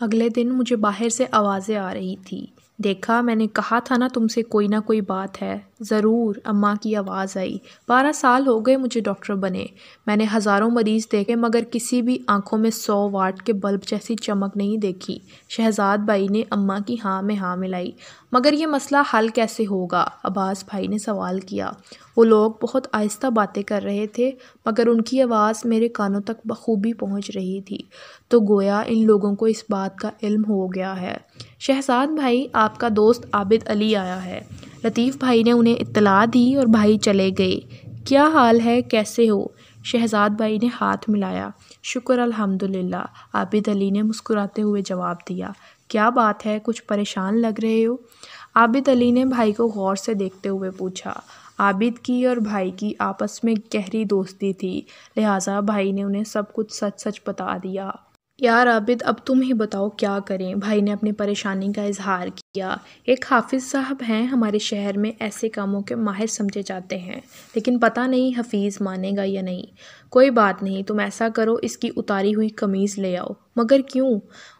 अगले दिन मुझे बाहर से आवाज़ें आ रही थी देखा मैंने कहा था ना तुमसे कोई ना कोई बात है ज़रूर अम्मा की आवाज़ आई बारह साल हो गए मुझे डॉक्टर बने मैंने हज़ारों मरीज़ देखे मगर किसी भी आंखों में सौ वाट के बल्ब जैसी चमक नहीं देखी शहजाद भाई ने अम्मा की हाँ में हाँ मिलाई मगर ये मसला हल कैसे होगा अब्बास भाई ने सवाल किया वो लोग बहुत आहिस्ता बातें कर रहे थे मगर उनकी आवाज़ मेरे कानों तक बखूबी पहुँच रही थी तो गोया इन लोगों को इस बात का इल्म हो गया है शहजाद भाई आपका दोस्त आबिद अली आया है लतीफ़ भाई ने उन्हें इत्तला दी और भाई चले गए क्या हाल है कैसे हो शहजाद भाई ने हाथ मिलाया शुक्र अल्हम्दुलिल्लाह आबिद अली ने मुस्कुराते हुए जवाब दिया क्या बात है कुछ परेशान लग रहे हो आबिद अली ने भाई को गौर से देखते हुए पूछा आबिद की और भाई की आपस में गहरी दोस्ती थी लिहाजा भाई ने उन्हें सब कुछ सच सच बता दिया यार आबिद अब तुम ही बताओ क्या करें भाई ने अपनी परेशानी का इजहार किया एक हाफिज़ साहब हैं हमारे शहर में ऐसे कामों के माहिर समझे जाते हैं लेकिन पता नहीं हफीज़ मानेगा या नहीं कोई बात नहीं तुम ऐसा करो इसकी उतारी हुई कमीज़ ले आओ मगर क्यों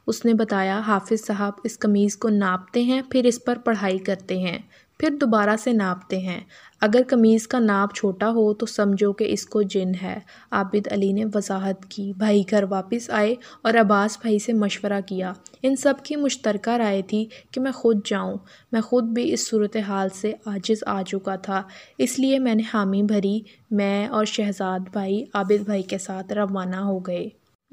उसने बताया हाफिज़ साहब इस कमीज़ को नापते हैं फिर इस पर पढ़ाई करते हैं फिर दोबारा से नापते हैं अगर कमीज़ का नाप छोटा हो तो समझो कि इसको जिन है आबिद अली ने वजाहत की भाई घर वापस आए और अब्बास भाई से मशवरा किया इन सब की मुश्तरक राय थी कि मैं खुद जाऊं मैं ख़ुद भी इस सूरत हाल से आजिज़ आ चुका था इसलिए मैंने हामी भरी मैं और शहजाद भाई आबिद भाई के साथ रवाना हो गए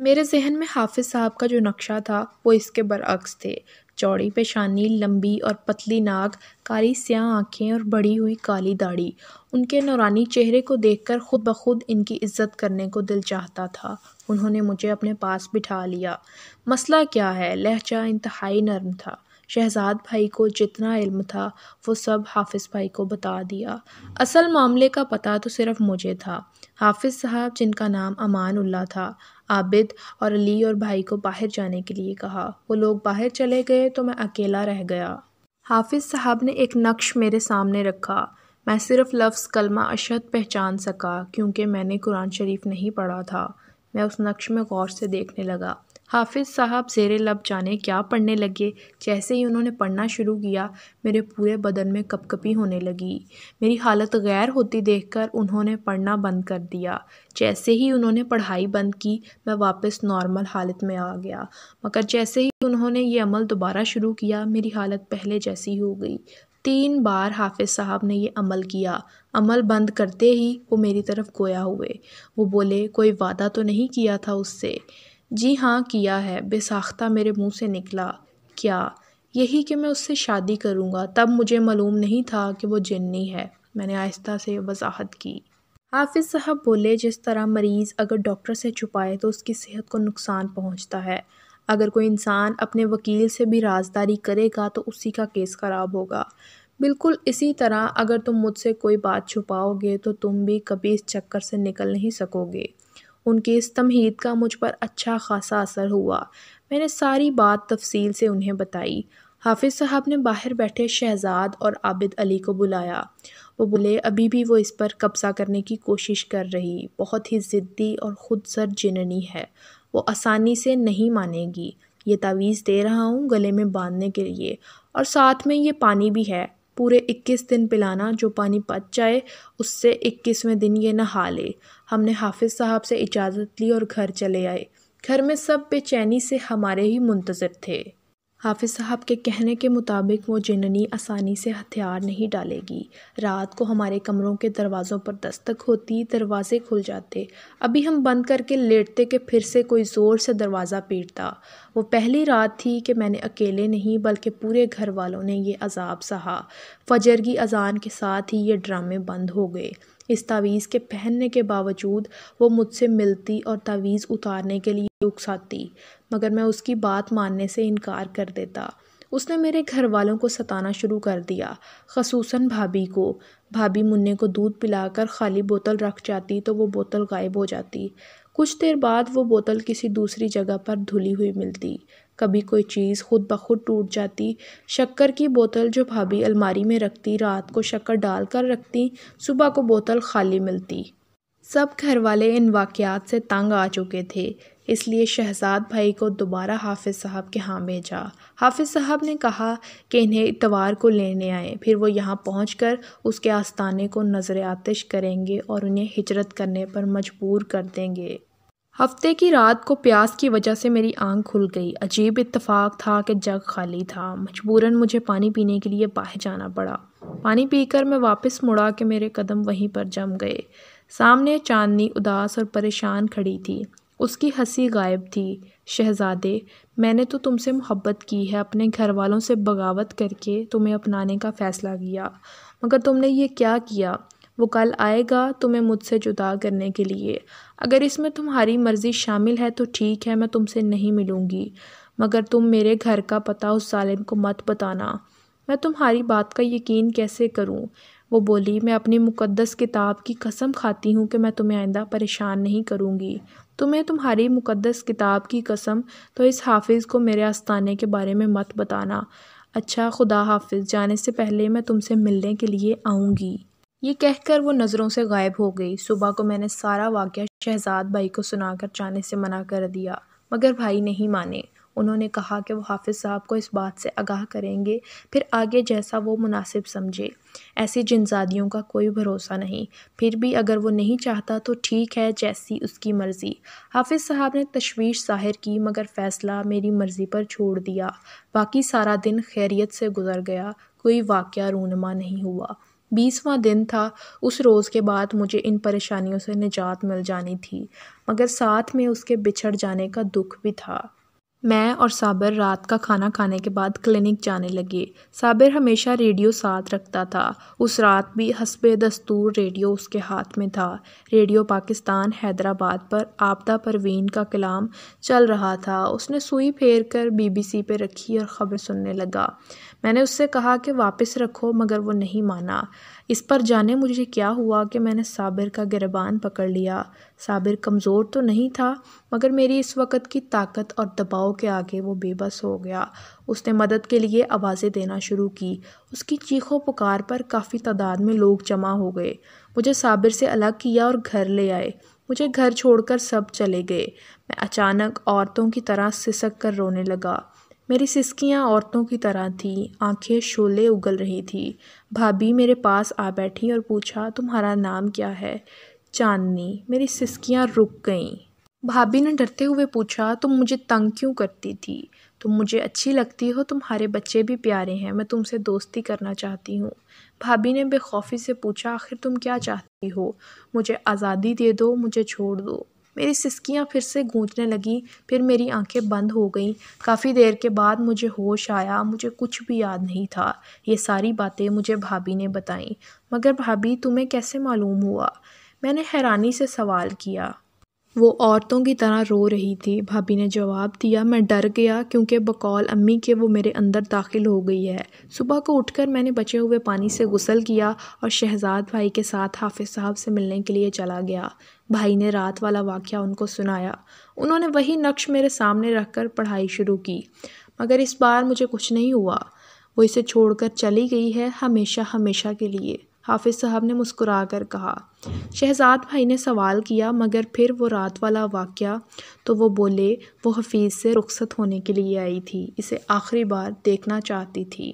मेरे जहन में हाफिज़ साहब का जो नक्शा था वो इसके बरअक्स थे चौड़ी पेशानी लंबी और पतली नाक कारी स्याह आँखें और बढ़ी हुई काली दाढ़ी उनके नौरानी चेहरे को देखकर खुद ब खुद इनकी इज्जत करने को दिल चाहता था उन्होंने मुझे अपने पास बिठा लिया मसला क्या है लहजा इंतहाई नरम था शहजाद भाई को जितना इल्म था वो सब हाफिज़ भाई को बता दिया असल मामले का पता तो सिर्फ़ मुझे था हाफिज़ साहब जिनका नाम अमानुल्ला था आबिद और अली और भाई को बाहर जाने के लिए कहा वो लोग बाहर चले गए तो मैं अकेला रह गया हाफिज़ साहब ने एक नक्श मेरे सामने रखा मैं सिर्फ़ लफ्ज़ कलमा अशद पहचान सका क्योंकि मैंने कुरान शरीफ नहीं पढ़ा था मैं उस नक्श में गौर से देखने लगा हाफिज़ साहब ज़ेर लब जाने क्या पढ़ने लगे जैसे ही उन्होंने पढ़ना शुरू किया मेरे पूरे बदन में कपकपी होने लगी मेरी हालत गैर होती देखकर उन्होंने पढ़ना बंद कर दिया जैसे ही उन्होंने पढ़ाई बंद की मैं वापस नॉर्मल हालत में आ गया मगर जैसे ही उन्होंने ये अमल दोबारा शुरू किया मेरी हालत पहले जैसी हो गई तीन बार हाफिज़ साहब ने यह अमल किया अमल बंद करते ही वो मेरी तरफ गोया हुए वो बोले कोई वादा तो नहीं किया था उससे जी हाँ किया है बेसाख्ता मेरे मुँह से निकला क्या यही कि मैं उससे शादी करूँगा तब मुझे मालूम नहीं था कि वो जिन्नी है मैंने आहिस्ता से वजाहत की हाफिज़ साहब बोले जिस तरह मरीज़ अगर डॉक्टर से छुपाए तो उसकी सेहत को नुकसान पहुँचता है अगर कोई इंसान अपने वकील से भी राजदारी करेगा तो उसी का केस ख़राब होगा बिल्कुल इसी तरह अगर तुम मुझसे कोई बात छुपाओगे तो तुम भी कभी इस चक्कर से निकल नहीं सकोगे उनके इस तमहीद का मुझ पर अच्छा ख़ासा असर हुआ मैंने सारी बात तफसील से उन्हें बताई हाफिज़ साहब ने बाहर बैठे शहजाद और आबिद अली को बुलाया वो बोले अभी भी वो इस पर कब्ज़ा करने की कोशिश कर रही बहुत ही ज़िद्दी और ख़ुद सर जिननी है वो आसानी से नहीं मानेगी ये तावीज़ दे रहा हूँ गले में बांधने के लिए और साथ में ये पानी भी है पूरे 21 दिन पिलाना जो पानी पच जाए उससे 21वें दिन ये नहा ले हमने हाफिज़ साहब से इजाज़त ली और घर चले आए घर में सब बेचैनी से हमारे ही मुंतज़र थे हाफिज़ साहब के कहने के मुताबिक वो जिननी आसानी से हथियार नहीं डालेगी रात को हमारे कमरों के दरवाज़ों पर दस्तक होती दरवाज़े खुल जाते अभी हम बंद करके लेटते कि फिर से कोई ज़ोर से दरवाज़ा पीटता वो पहली रात थी कि मैंने अकेले नहीं बल्कि पूरे घर वालों ने ये अजाब सहा फजर की अजान के साथ ही ये ड्रामे बंद हो गए इस तावीज़ के पहनने के बावजूद वो मुझसे मिलती और तावीज़ उतारने के लिए उकसाती मगर मैं उसकी बात मानने से इनकार कर देता उसने मेरे घर वालों को सताना शुरू कर दिया खसूस भाभी को भाभी मुन्ने को दूध पिलाकर खाली बोतल रख जाती तो वो बोतल गायब हो जाती कुछ देर बाद वो बोतल किसी दूसरी जगह पर धुली हुई मिलती कभी कोई चीज़ खुद ब खुद टूट जाती शक्कर की बोतल जो भाभी अलमारी में रखती रात को शक्कर डाल कर रखती सुबह को बोतल खाली मिलती सब घर वाले इन वाक़ात से तंग आ चुके थे इसलिए शहजाद भाई को दोबारा हाफिज़ साहब के यहाँ भेजा हाफिज़ साहब ने कहा कि इन्हें इतवार को लेने आए फिर वो यहाँ पहुँच कर उसके आस्ताने को नज़र आतिश करेंगे और उन्हें हिजरत करने पर मजबूर कर देंगे हफ्ते की रात को प्यास की वजह से मेरी आंख खुल गई अजीब इत्तेफाक था कि जग खाली था मजबूरन मुझे पानी पीने के लिए बाहर जाना पड़ा पानी पीकर मैं वापस मुड़ा के मेरे कदम वहीं पर जम गए सामने चांदनी उदास और परेशान खड़ी थी उसकी हंसी गायब थी शहजादे मैंने तो तुमसे मोहब्बत की है अपने घर वालों से बगावत करके तुम्हें अपनाने का फ़ैसला किया मगर तुमने ये क्या किया वो कल आएगा तुम्हें मुझसे जुदा करने के लिए अगर इसमें तुम्हारी मर्ज़ी शामिल है तो ठीक है मैं तुमसे नहीं मिलूँगी मगर तुम मेरे घर का पता उस ालिम को मत बताना मैं तुम्हारी बात का यकीन कैसे करूँ वो बोली मैं अपनी मुकदस किताब की कसम खाती हूँ कि मैं तुम्हें आइंदा परेशान नहीं करूँगी तुम्हें तुम्हारी मुकदस किताब की कसम तो इस हाफिज़ को मेरे आस्ताने के बारे में मत बताना अच्छा खुदा हाफिज़ जाने से पहले मैं तुमसे मिलने के लिए आऊँगी ये कहकर वो नज़रों से गायब हो गई सुबह को मैंने सारा वाक़ शहजाद भाई को सुनाकर जाने से मना कर दिया मगर भाई नहीं माने उन्होंने कहा कि वो हाफिज़ साहब को इस बात से आगाह करेंगे फिर आगे जैसा वो मुनासिब समझे ऐसी जिनजादियों का कोई भरोसा नहीं फिर भी अगर वो नहीं चाहता तो ठीक है जैसी उसकी मर्ज़ी हाफिज़ साहब ने तशवीश जाहिर की मगर फ़ैसला मेरी मर्ज़ी पर छोड़ दिया बाकी सारा दिन खैरियत से गुजर गया कोई वाक़ रूनमा नहीं हुआ बीसवा दिन था उस रोज़ के बाद मुझे इन परेशानियों से निजात मिल जानी थी मगर साथ में उसके बिछड़ जाने का दुख भी था मैं और साबिर रात का खाना खाने के बाद क्लिनिक जाने लगे साबिर हमेशा रेडियो साथ रखता था उस रात भी हसब दस्तूर रेडियो उसके हाथ में था रेडियो पाकिस्तान हैदराबाद पर आपदा परवीन का कलाम चल रहा था उसने सुई फेर कर बीबीसी पर रखी और ख़बर सुनने लगा मैंने उससे कहा कि वापस रखो मगर वो नहीं माना इस पर जाने मुझे क्या हुआ कि मैंने साबिर का गिरबान पकड़ लिया साबिर कमज़ोर तो नहीं था मगर मेरी इस वक़्त की ताकत और दबाव के आगे वो बेबस हो गया उसने मदद के लिए आवाज़ें देना शुरू की उसकी चीखों पुकार पर काफ़ी तादाद में लोग जमा हो गए मुझे साबिर से अलग किया और घर ले आए मुझे घर छोड़कर सब चले गए मैं अचानक औरतों की तरह सिसक कर रोने लगा मेरी सिसकियाँ औरतों की तरह थीं आँखें शोले उगल रही थीं भाभी मेरे पास आ बैठी और पूछा तुम्हारा नाम क्या है चाँदनी मेरी सिसकियाँ रुक गईं भाभी ने डरते हुए पूछा तुम मुझे तंग क्यों करती थी तुम मुझे अच्छी लगती हो तुम्हारे बच्चे भी प्यारे हैं मैं तुमसे दोस्ती करना चाहती हूँ भाभी ने बेखौफी से पूछा आखिर तुम क्या चाहती हो मुझे आज़ादी दे दो मुझे छोड़ दो मेरी सिसकियाँ फिर से गूंजने लगीं फिर मेरी आँखें बंद हो गईं काफ़ी देर के बाद मुझे होश आया मुझे कुछ भी याद नहीं था ये सारी बातें मुझे भाभी ने बताईं मगर भाभी तुम्हें कैसे मालूम हुआ मैंने हैरानी से सवाल किया वो औरतों की तरह रो रही थी भाभी ने जवाब दिया मैं डर गया क्योंकि बकौल अम्मी के वो मेरे अंदर दाखिल हो गई है सुबह को उठकर मैंने बचे हुए पानी से गुसल किया और शहजाद भाई के साथ हाफिज साहब से मिलने के लिए चला गया भाई ने रात वाला वाक़ उनको सुनाया उन्होंने वही नक्श मेरे सामने रख कर पढ़ाई शुरू की मगर इस बार मुझे कुछ नहीं हुआ वो इसे छोड़कर चली गई है हमेशा हमेशा के लिए हाफिज़ साहब ने मुस्कुरा कर कहा शहजाद भाई ने सवाल किया मगर फिर वो रात वाला वाक़ तो वो बोले वो हफीज़ से रुखसत होने के लिए आई थी इसे आखिरी बार देखना चाहती थी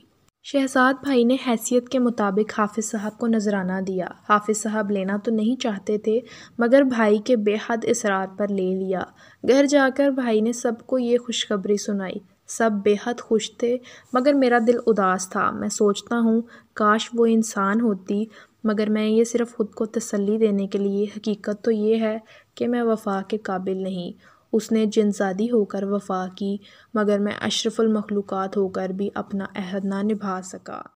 शहजाद भाई ने हैसियत के मुताबिक हाफिज़ साहब को नजराना दिया हाफिज़ साहब लेना तो नहीं चाहते थे मगर भाई के बेहद इसरार पर ले लिया घर जाकर भाई ने सबको ये खुशखबरी सुनाई सब बेहद खुश थे मगर मेरा दिल उदास था मैं सोचता हूँ काश वो इंसान होती मगर मैं ये सिर्फ़ ख़ुद को तसल्ली देने के लिए हकीकत तो ये है कि मैं वफ़ा के काबिल नहीं उसने जिनजादी होकर वफ़ा की मगर मैं अशरफुल मखलूक़ात होकर भी अपना अहद ना निभा सका